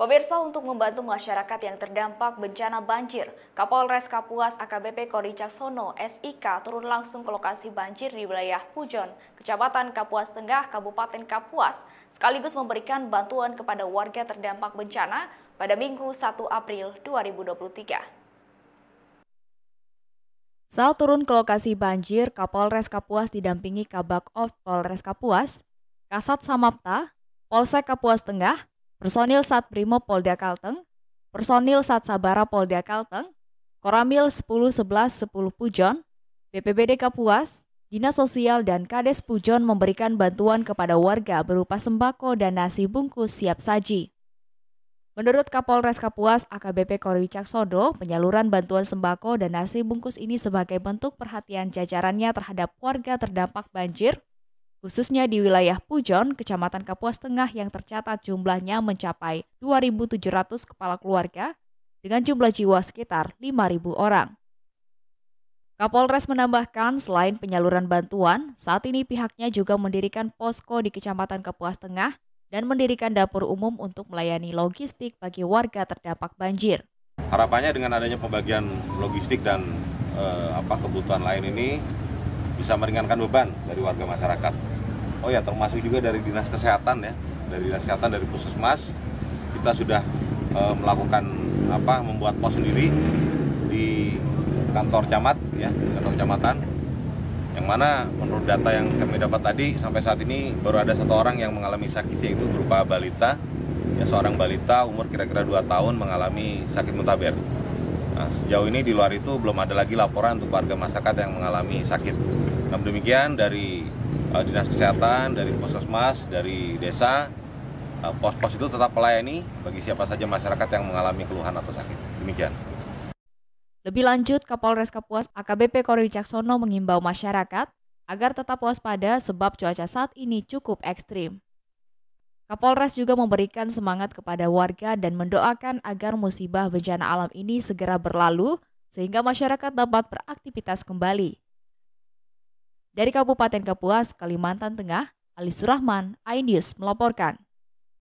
Pemirsa untuk membantu masyarakat yang terdampak bencana banjir, Kapolres Kapuas AKBP Kori Caksono SIK turun langsung ke lokasi banjir di wilayah Pujon, Kecamatan Kapuas Tengah, Kabupaten Kapuas, sekaligus memberikan bantuan kepada warga terdampak bencana pada Minggu 1 April 2023. Saat turun ke lokasi banjir, Kapolres Kapuas didampingi Kabak Of Polres Kapuas, Kasat Samapta, Polsek Kapuas Tengah, personil Sat Brimo Polda Kalteng, personil Sat Sabara Polda Kalteng, Koramil 1011 10 Pujon, BPBD Kapuas, Dinas Sosial dan Kades Pujon memberikan bantuan kepada warga berupa sembako dan nasi bungkus siap saji. Menurut Kapolres Kapuas AKBP Kori Caksodo, penyaluran bantuan sembako dan nasi bungkus ini sebagai bentuk perhatian jajarannya terhadap warga terdampak banjir khususnya di wilayah Pujon, Kecamatan Kapuas Tengah yang tercatat jumlahnya mencapai 2.700 kepala keluarga dengan jumlah jiwa sekitar 5.000 orang. Kapolres menambahkan, selain penyaluran bantuan, saat ini pihaknya juga mendirikan posko di Kecamatan Kapuas Tengah dan mendirikan dapur umum untuk melayani logistik bagi warga terdampak banjir. Harapannya dengan adanya pembagian logistik dan eh, apa kebutuhan lain ini, bisa meringankan beban dari warga masyarakat. Oh ya, termasuk juga dari dinas kesehatan ya, dari dinas kesehatan dari puskesmas kita sudah e, melakukan apa membuat pos sendiri di kantor camat ya, kantor camatan yang mana menurut data yang kami dapat tadi sampai saat ini baru ada satu orang yang mengalami sakit yaitu berupa balita ya seorang balita umur kira-kira 2 tahun mengalami sakit mutaber nah, sejauh ini di luar itu belum ada lagi laporan untuk warga masyarakat yang mengalami sakit namun demikian dari uh, dinas kesehatan, dari puskesmas, dari desa, eh, pos-pos uh, itu tetap melayani bagi siapa saja masyarakat yang mengalami keluhan atau sakit. Demikian. Lebih lanjut, Kapolres Kapuas AKBP Kori Caksono mengimbau masyarakat agar tetap waspada sebab cuaca saat ini cukup ekstrim. Kapolres juga memberikan semangat kepada warga dan mendoakan agar musibah bencana alam ini segera berlalu sehingga masyarakat dapat beraktivitas kembali. Dari Kabupaten Kapuas, Kalimantan Tengah, Ali Surahman, INews melaporkan.